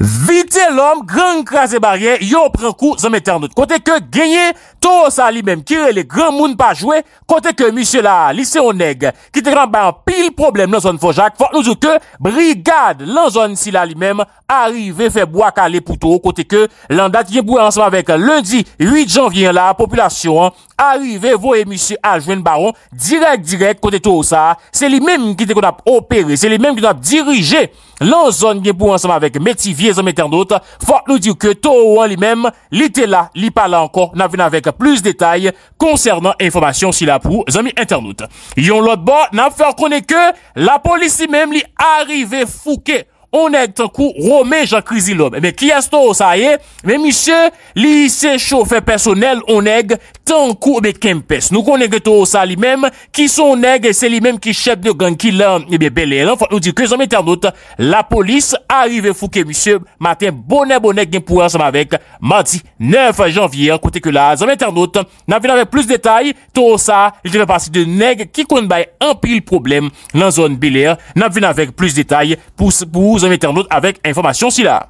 Vite l'om, gran krasi baryen, yo pran kou zan mette anot Kote ke genye, to sa li men, kire le gran moun pa jwe Kote ke misye la, lisey oneg, ki te gran bayan pil problem lan zon fojak Fok nou zou ke, brigade lan zon si la li men, arive febouak ale poutou Kote ke, lan dati gen boue ansama vek lundi 8 janvien la, populasyon Arive voye misye a jwen baron, direk direk kote to sa Se li men ki te kon ap operi, se li men ki te kon ap dirije Lanson gen pou ansama vek metivye zami internet, fa nou diw ke to ouan li menm li te la li pala ankon nan ven avek plus detay koncernan informasyon si la pou zami internet. Yon lot ba nan fe akone ke la polisi menm li arive fouke. Onèk tan kou Rome, Jean-Crisilob. Mè kias to osayè, mè misye, lise choufe personel onèk tan kou, mè kempes. Nou konèk to osayè li mèm, ki son onèk, se li mèm ki chèp de gang ki lèm, mè belè. Fò, nou di kè zanmè ternote, la eh polis arrive fouke, misye, matin, bonè, bonèk gen pou ansèm avèk, mè di 9 janvier, kote kè la. Zanmè ternote, nan vè nan vè plus detay, to osayè, jè fè pasi de onèk ki konbè anpil problem nan zon belè. Nan v amis avec information si là.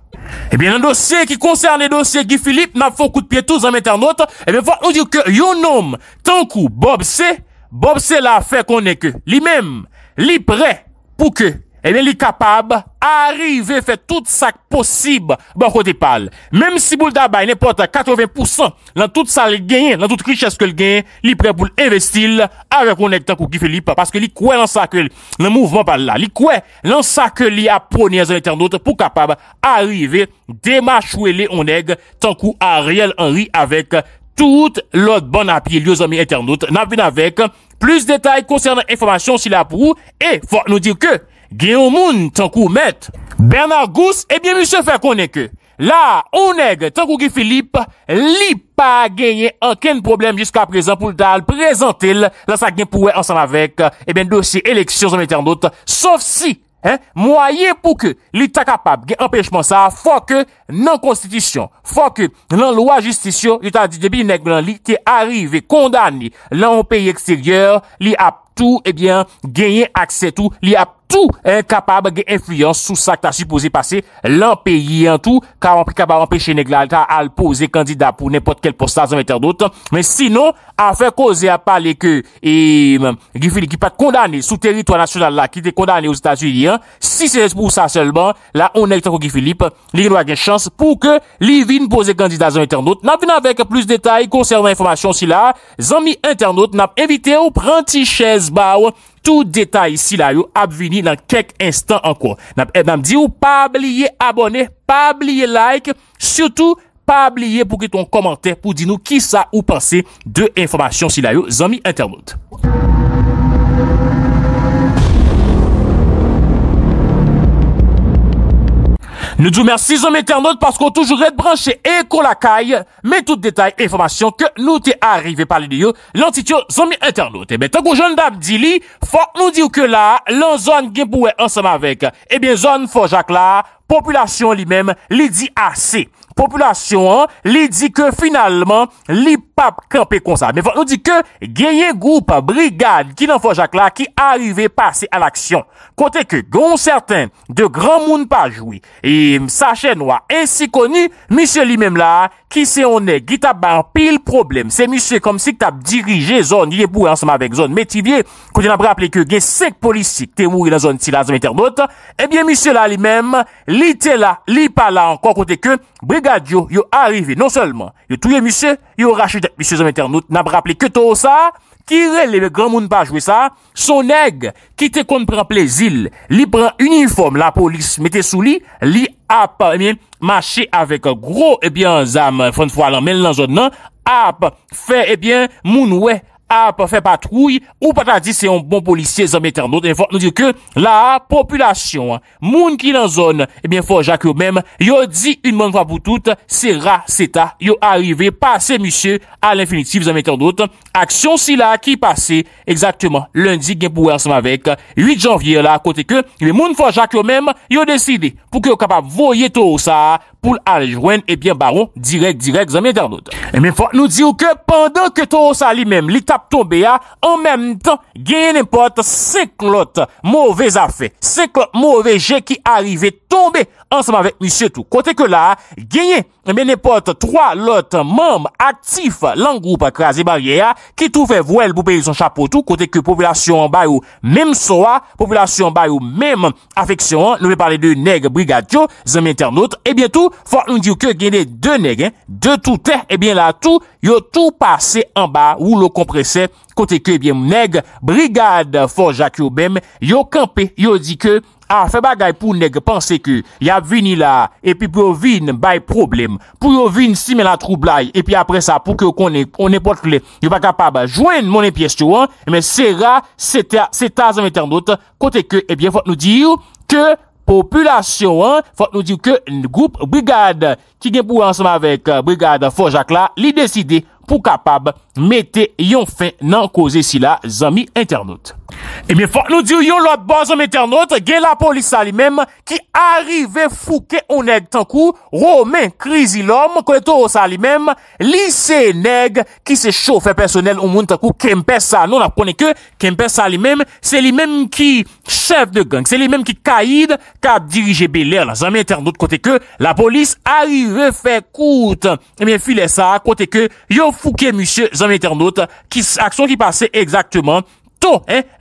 Eh bien, un dossier qui concerne les dossiers Guy Philippe, n'a fait coup de pied tous amis internautes, eh bien, faut nous dire que, you nom tant coup, Bob C, Bob C l'a fait qu'on est que, lui-même, lui prêt pour que e men li kapab a arrive, fe tout sak posib, ban kote pal. Mem si bou l dabay, ne pot a 80%, lan tout sak genyen, lan tout kiches ke l genyen, li prebou l investil, a rekonek tan kou ki felip, paske li kwe lan sak, nan mouvman pal la. Li kwe lan sak li a ponye zan etan not, pou kapab a arrive, demachou e le oneg, tan kou a real anri, avek tout lot ban api, li yo zan mi etan not, nan api nan vek, plus detay konser nan informasyon, si la pou, e fok nou dir ke, gen yon moun, tankou, met, Bernard Gousse, ebyen, monsie, fè konen ke, la, ou neg, tankou, gen Philippe, li pa genye anken problem jiska prezen pou l'tal, prezen tel, la sa gen pou wè ansan avèk, ebyen, dosye, eleksyon, zon mèter nout, sof si, mwa ye pou ke, li ta kapab, gen empèchman sa, fò ke, nan konstitisyon, fò kèk nan loa justisyon, yot an di debi neglan li te arrive kondani lan an peyi eksteryor, li ap tou, ebyen, eh genye akse tou li ap tou en kapab gen influyans sou sa kta suppose pase lan peyi an tou, kaba an peche neglan, kaba al pose kandida pou nepot kel postas an metèr doutan, men sinon an fè kose a pale ke e, Gifili ki pat kondani sou teritwa nasyonal la, ki te kondani os Etats-Ulien, si se repousa selman la, on ekta kou Gifili, li genwa gen chan pou ke li vin pose kandida zan internot nap vina vek plus detay konservan informasyon sila zan mi internot nap evite ou pranti chèz baw tout detay sila yo ap vini nan kek instan anko nap ednam eh, di ou pabliye abone pabliye like surtout pabliye pou ki ton komante pou di nou ki sa ou pase de informasyon sila yo zan mi internot zan mi internot Lè djou mersi, zonmè internaut, paskou toujou rèd branche e kon lakay, mè tout detay, informasyon ke nou te arrive pali li yo, lantit yo zonmè internaut. Mè eh tan kou joun dap di li, fò nou di yo ke la, lè zonmè gen pou wè ansem avèk, e eh bè zonmè fò jak la, populasyon li mèm li di ase. populasyon, li di ke finalman, li pa pe kon sa. Me fon nou di ke, genye group brigade ki nan fò jac la, ki a yuve pase an aksyon. Kote ke, gon certain, de gran moun pa joui, e msache noua e si koni, misye li mem la, ki se one, ki ta ban pil problem, se misye kom si ki ta dirije zon, li e pou anseman vek zon, me ti vie kote nan bre aple ke, gen sek polisik te mouri nan zon ti la zon meternote, e bien misye la li mem, li te la li pa la, kon kote ke, brigade Gade yo, yo arive, non selman, yo touye misye, yo rachide, misye zom internet, nabraple ke to sa, kirele, me gran moun pa jwe sa, son neg, kite kon preple zil, li pran uniform, la polis mette sou li, li ap, ebyen, mache avek gro, ebyen, eh zam, fon fwa lan men lan zon nan, ap, fe, ebyen, eh moun wey. A pa fe patrouille ou pa ta di se yon bon polisye zanmèter not. Enfant nou dire ke la populasyon, moun ki nan zon, ebyen eh forja ki yo mèm, yo di yon moun fwa pou tout, se ra se ta. Yo arive, pase musye, al infinitif zanmèter not. Aksyon si la ki pase, egzaktèman, lundi gen pou wèrseman vek, 8 janvier la, kote ke, moun fwa jake yo mèm, yo deside pou ki yo kapap voye tou sa a. pou aljwen, ebyen eh baron, direk, direk, zami internet. E eh men fwa, nou diyo ke, pandan ke to osa li men, li tap tombe ya, an menm tan, genye nepot, seklot, mouvez afe, seklot, mouvez je ki arive tombe, anseman vek misye tou. Kote ke la, genye, mene pot 3 lot mamb aktif lan groupe kreazi barye ya, ki tou fe vwel pou peyi son chapotou, kote ke popolasyon bayou mem soa, popolasyon bayou mem afeksyon, nou ve pale de neg brigadyo, zem internot, e bientou, fwa oun diyo ke genye 2 neg, 2 tou ter, e bient la tou, yo tou pase an ba, ou lo komprese, kote eh ke moun neg, brigade fwa jak yo bem, yo kampe, yo di ke, a ah, fe bagay pou neg panse ke ya vini la, epi pou yo vini bay problem, pou yo vini si men la troublai epi apre sa pou ke yo konen yo pa kapab jwen mounen piest yo e men sera seta zami internet kote ke epi fote nou diyo ke populasyon fote nou diyo ke group Brigade ki gen pou ansama vek uh, Brigade fote jak la, li deside pou kapab mette yon fin nan koze si la zami internet E mwen fòk nou diyo yo lòt bon zanmèter not, gen la polis sa li mèm ki arive fukè ou neg tan kou, romè krizilòm, konè tou sa li mèm, lise neg ki se chòfè personèl ou moun tan kou kempè sa. Non ap konè ke kempè sa li mèm, se li mèm ki chef de gang, se li mèm ki kaid, ka dirije belè la zanmèter not, kote ke la polis arive fè kout. E eh mwen filè sa, kote ke yo fukè moussè zanmèter not, aksyon ki pase exaktèman,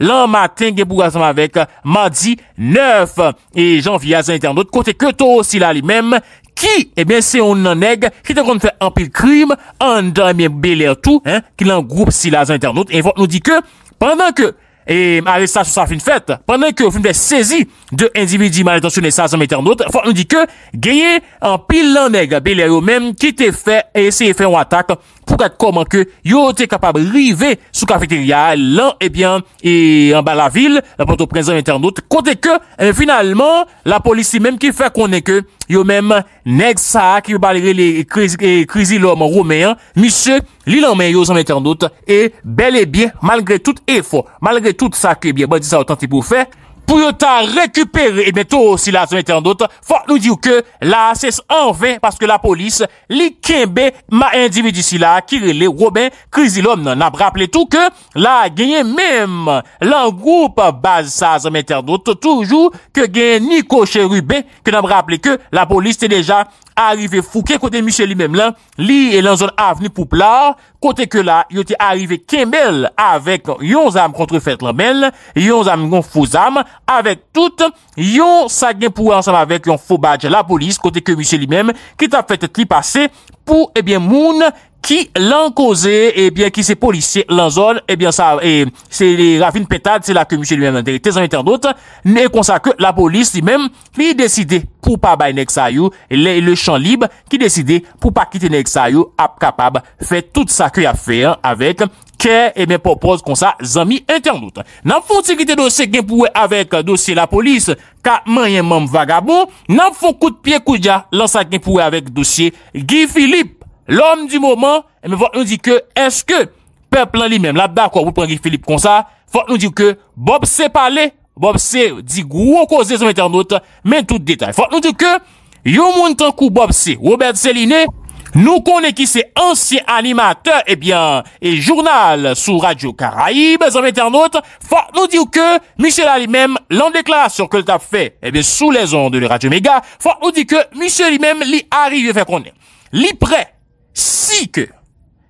L'an matin gen pou gazama vek Madi 9 E jan vi a zan internaut Kote ke to si la li mem Ki se yon nan neg Ki te kon fè ampil krim An dan beler tou Ki nan groupe si la zan internaut E vot nou di ke Pendan ke E aresta sou sa fin fèt Pendè ke ou fin fèt sezi De individu malintensyon E sa sa metè anot Fòndi ke Gyeye An pilan neg Belè yo mèm Ki te fè E eseye fè an atak Fou kèk koman ke Yo te kapab rive Sou kafeteryal Lan eh ebyan E an bala vil La pote o prezè Metè anot Kote ke E finalman La polisi mèm Ki fè konè ke Yo mèm Neg Saak, yo balirele e, krizi lòm romeyan, misè li lòm men yo zanmète an dot, e belè e biè, malgré tout efò, malgré tout saakè biè, bè di sa otantipou fè, Pouyotan rekupere e beto si la zemeter dote, fwa nou diyo ke la ases anve, paske la polis li kenbe ma individu si la, kire le roben krizilom non, nan ap rappele tou ke la genye mem. Lan groupe baz sa zemeter dote toujou ke genye niko cheruben, ke nan rappele ke la polis te deja... Arrive fouke kote misye li mem la, li e lan zon aveni poupla, kote ke la yote arrive kemel avèk yon zam kontre fèt la mel, yon zam yon fò zam, avèk tout, yon sa gen pou ansam avèk yon fò badj la polis kote ke misye li mem ki ta fèt li pase pou ebyen eh moun ki lankoze, ebyen eh ki se polisye lanzon, ebyen eh sa eh, se rafine petade, se la kemise zanmite an dote, ne konsa ke la polis di men, ki deside pou pa bayne xayou, le chan libe ki deside pou pa kite ne xayou ap kapab, fe tout sa ki a fe avek, ke ebyen propose konsa zanmi enten dote nan foun se kite dosye genpouwe avek dosye la polis, ka manye manm vagabo nan foun koute pie kouja lan sa genpouwe avek dosye Guy Philippe l'homme du moment, et eh me nous dit que, est-ce que, peuple lui-même, là, d'accord, vous prenez Philippe comme ça, faut nous dire que, Bob s'est parlé, Bob s'est dit gros causé sur Internet, mais tout détail. Faut nous dire que, yon moun Bob s'est, Robert Céline, nous connaît qui c'est ancien animateur, eh bien, et journal sous Radio Caraïbes, un Internet, Faut nous dire que Michel Ali même l'en déclaration que t'as fait, eh bien, sous les ondes de Radio Mega, faut nous dire que Michel lui-même, lui arrive à faire connaître. Li prêt Si ke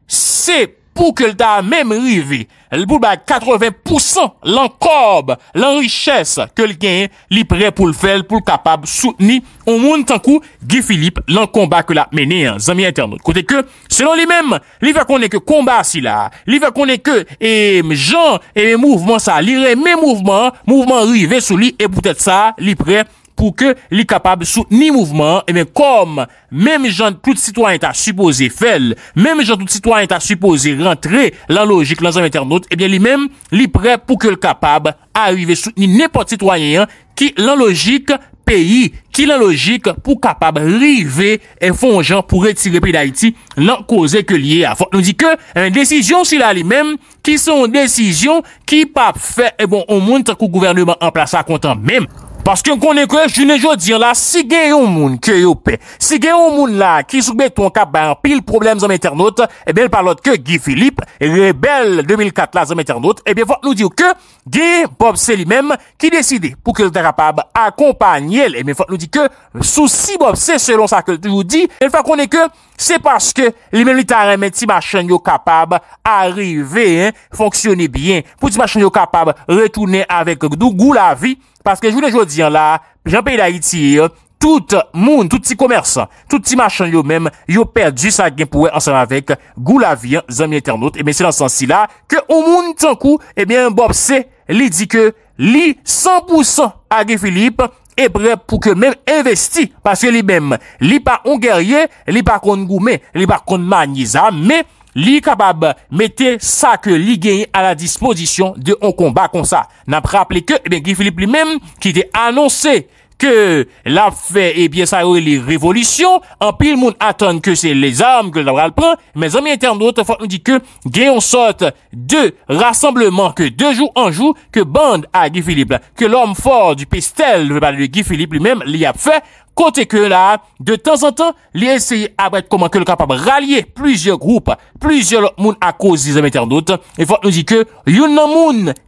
se pou ke lta mem rive, l pou bag 80% lan kob, lan riches ke l gen, li pre pou l fel, pou l kapab soutni, ou moun tankou, gifilip lan komba ke la mene, zami internet. Kote ke, selon li mem, li fe konen ke komba si la, li fe konen ke, e, m jant, e, m mouvment sa, li re m mouvment, m mouvment rive sou li, e poutet sa, li pre... pou ke li kapab sout ni mouvment e eh men kom, mem jan tout citoyen ta supposé fel, mem jan tout citoyen ta supposé rentre lan logik lan zon internet, e eh ben li men li pre pou ke l kapab a yive sout ni ne pot citoyen ki lan logik peyi, ki lan logik pou kapab rive e fonjan pou retire pi d'Haïti lan kozè ke liye a. Fon, nou di ke, e eh men, desisyon sila li men ki son desisyon ki pa fe, e bon, on moun takou gouverne man an plasa kontan, men, Paske m konen kwen, jine jo diyan la, si gen yon moun ki yo pe, si gen yon moun la ki soube ton kap ban pil problem zanm internaut, e bel palot ke Gi Philippe, e bel 2004 la zanm internaut, e bel fok nou diyo ke gen Bobse li menm ki deside pou ke lte kapab akompanyel, e bel fok nou diyo ke sou si Bobse selon sa ke lte jou di, e bel fok konen ke se paske li menm lita remen ti machen yo kapab arive, fonksyonne bien pou ti machen yo kapab retoune avek gdou gou la vi. Paske joun e jodi an la, jan peyi la iti, euh, tout moun, tout ti komersan, tout ti machan yo men, yo perdi sa genpouwe ansan avèk goul avyen zanmye ternote. E eh men se dansan si la, ke ou moun tankou, e eh men Bob Se li di ke li 100% agye Filip e bre pou ke men investi. Paske li men, li pa ongerye, li pa kon goume, li pa kon man niza, me... Li kapab mette sa ke li genye A la disposisyon de an konba kon sa Nan praple ke ebe eh Gifilip li men Ki de anonsè que la fait, eh bien, ça les révolutions. En pile, monde attend que c'est les armes que l'on prend. Mes amis internautes, faut nous dit que, guéon on sorte de rassemblement que deux jours en jour, que bande à Guy Philippe, que l'homme fort du Pestel, le parler de Guy Philippe lui-même, l'y a fait, Côté que là, de temps en temps, les essayer à comment que le capable rallier plusieurs groupes, plusieurs monde à cause des internautes. Et faut nous dire que, you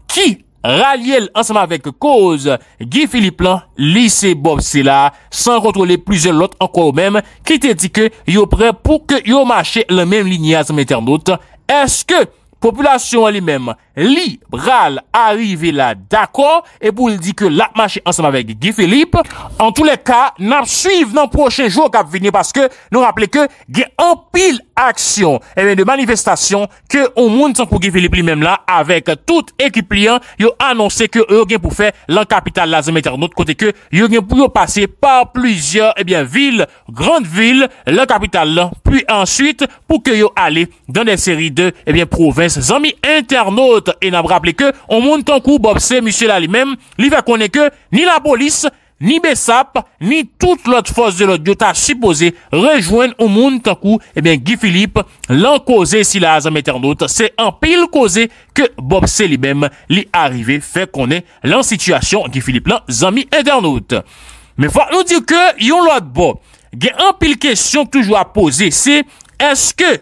qui Rallyel ansama vek koz, Guy Philippe, lise Bob Silla, san kontrole plize lot anko ou menm, ki te dike yo pre pou ke yo mache le menm liniyazm eternot, eske? populasyon li mèm, li, bral, arive la, d'akon, e pou li di ke la, manche ansanm avek Gifilip, an tou le ka, nan suive nan proche jou kap vini, paske nou rappele ke, gen an pil aksyon, e ben de manifestasyon ke ou moun san pou Gifilip li mèm la, avek tout ekip li an, yo annonse ke yo gen pou fe lan kapital la zemeter, not kote ke, yo gen pou yo pase par pluzyon, e ben, vil, grand vil, lan kapital la, puis answite, pou ke yo ale dan den seri de, e ben, provins zami internaut e nan braple ke ou moun tankou Bobse, musye la li mem li fe konen ke ni la bolis ni besap, ni tout lot fos de lot djota sipoze rejoen ou moun tankou, e eh ben Guy Philippe, lan koze si la zami internaut, se an pil koze ke Bobse li mem li arrive fe konen lan situasyon Guy Philippe lan zami internaut me fwa nou di ke, yon lot bo gen an pil kesyon toujwa pose se, eske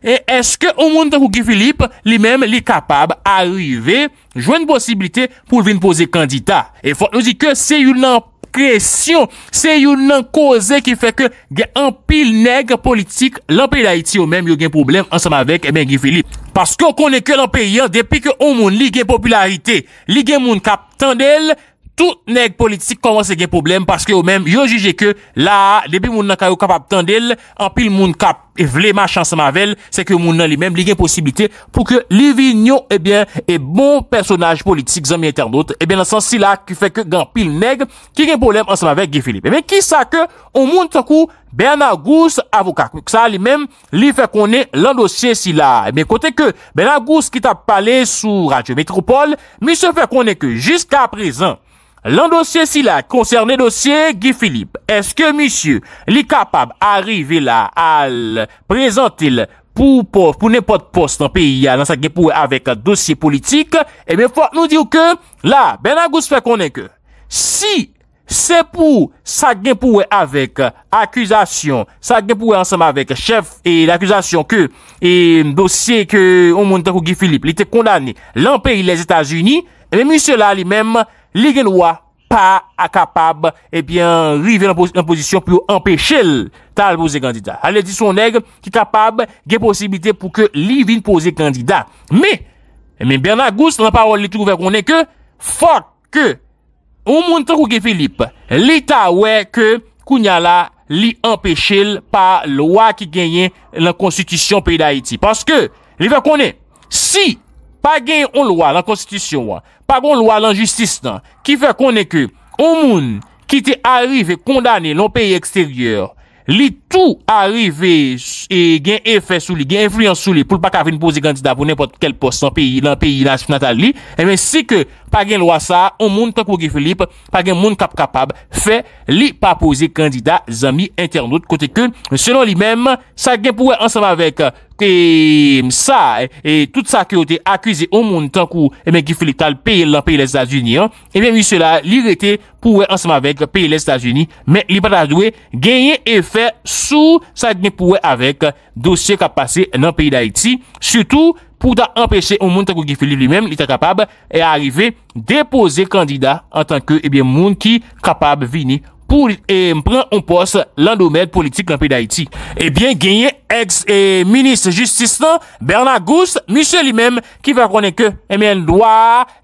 E eske ou moun takou Gifilip, li men li kapab arive, jwen posibilite pou vin pose kandita. E fote nou di ke se yon nan presyon, se yon nan koze ki feke gen an pil neg politik, l'anpey da iti ou men yo gen problem ansam avek eh Gifilip. Paske ou konen ke l'anpey ya, depi ke ou moun li gen popularite, li gen moun kap tandel, tout neg politik konwa se gen problem paske ou men yo juje ke la debi moun nan kayo kapap tendel an pil moun kap e vlema chan se mavel se ke moun nan li men li gen posibilite pou ke li vinyo e eh ben e bon personaj politik zan mi internot e eh ben nan san sila ki feke gen pil neg ki gen problem an se mavel ge Filip e eh men ki sa ke ou moun takou Bernard Gousse avokat ki sa li men li fe konen lan dosye si la e men kote ke Bernard Gousse ki tap pale sou Radio Metropole mi se fe konen ke jiska prezant lan dosye si la, koncerne dosye Guy Philippe, eske misye li kapab arive la al prezantil pou nepot post an peyi nan sa genpouwe avek dosye politik, e men fwa nou diyo ke, la, ben an gous fe konen ke, si se pou sa genpouwe avek akuzasyon, sa genpouwe ansem avek chef e l'akuzasyon ke, e dosye ke ou moun tenkou Guy Philippe, li te kondane, lan peyi les Etats-Unis, e men misye la li menm li gen wwa pa akapab ebyen rive l'imposisyon pou yo empeshe l tal pose kandida. Ale di sou neg ki kapab gen posibite pou ke li vin pose kandida. Me, me Bernard Gouste nan parol li kouver konen ke, fok ke, ou moun tan kou gen Philippe, li ta wè ke kounyala li empeshe l pa l wwa ki genyen la konstitusyon peyi da Haiti. Paske, li vè konen, si... pa gen yon lwa lan konstitusyon wan, pa gen yon lwa lan justis nan, ki fe konen ke, ou moun, ki te arrive kondane loun peyi eksteryor, lit, tou arive e gen efè sou li, gen enfriyon sou li, pou l pa ka fin pose kandida pou nèpot kel post an peyi lan peyi lan sifnatal li, e eh men si ke pa gen lwa sa, an moun tankou Gifilip, pa gen moun kap kapab, fe, li pa pose kandida zami internet, kote ke, selon li men, sa gen pouwe ansama vek, ke msa, e tout sa kiote akwize an moun tankou, e men Gifilip tal peyi lan peyi lè stajuni, e men misè la, li rete pouwe ansama vek peyi lè stajuni, sou sa gne pouwe avek dosye ka pase nan peyi da eti, suto pou da empese ou moun tako ki fili li men, li ta kapab e arive depose kandida an tanke eh moun ki kapab vini. pou e, mpren on pos l'endomède politik l'anpèl d'Haïti. Ebyen eh genye, ex-ministre e, justistan Bernard Gousse, msè li mèm ki vè konen ke mèn eh doa,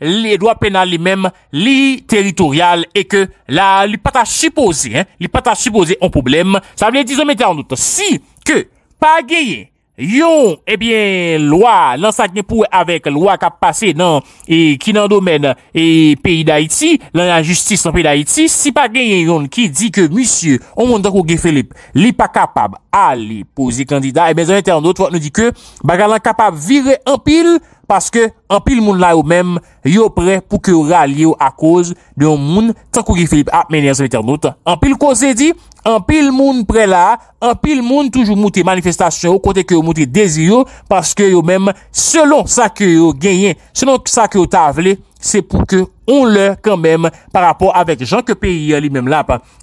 li doa penal li mèm, li teritorial, e ke la li pata shipozi, li pata shipozi an poublem. Sa mwenye dizon mète an dout. Si ke pa genye... Yon, ebyen, eh lwa, lan sakne pou avek lwa kap pase nan e, ki nan domen e, peyi da iti, lan la justis nan peyi da iti, si pa genye yon ki di ke misye, on moun tako genye Filipe, li pa kapab a li pose kandida, ebyen eh zanete an do, tvo ak nou di ke, baka lan kapab vire an pil, Paske an pil moun la yo mem yo pre pou ke yo ralye yo a koz de yon moun tako ki Filip ap menye zanite an lout. An pil ko se di, an pil moun pre la, an pil moun toujou mouti manifestasyon yo kote ke yo mouti dezi yo. Paske yo mem selon sa ke yo genyen, selon sa ke yo taveli. Se pou ke on lè kèmèm Par rapport avèk jan ke peyi li mèm lè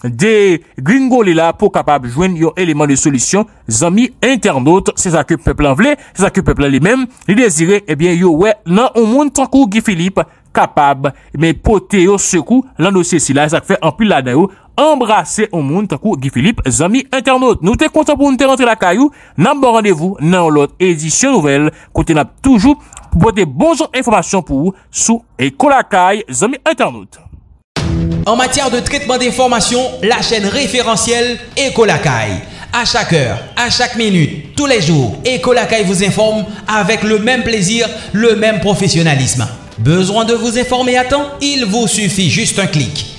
De gringo li lè Po kapab jwen yo eleman de solisyon Zami internaut Se zake peplan vle Se zake peplan li mèm Li dezire Ebyen yo wè nan on moun tankou Ki Filip kapab Mè potè yo sekou Lan dosye si la E zake fè anpil la nan yo monde, au monde, Guy Philippe, Zami Internaut. nous t'es content pour nous te la kayou, rendez-vous, dans l'autre l'autre, édition nouvelle, continue toujours pour des bonnes informations pour vous, sous Zami En matière de traitement d'information, la chaîne référentielle Ecolacay. À chaque heure, à chaque minute, tous les jours, Ecolacay vous informe avec le même plaisir, le même professionnalisme. Besoin de vous informer à temps Il vous suffit juste un clic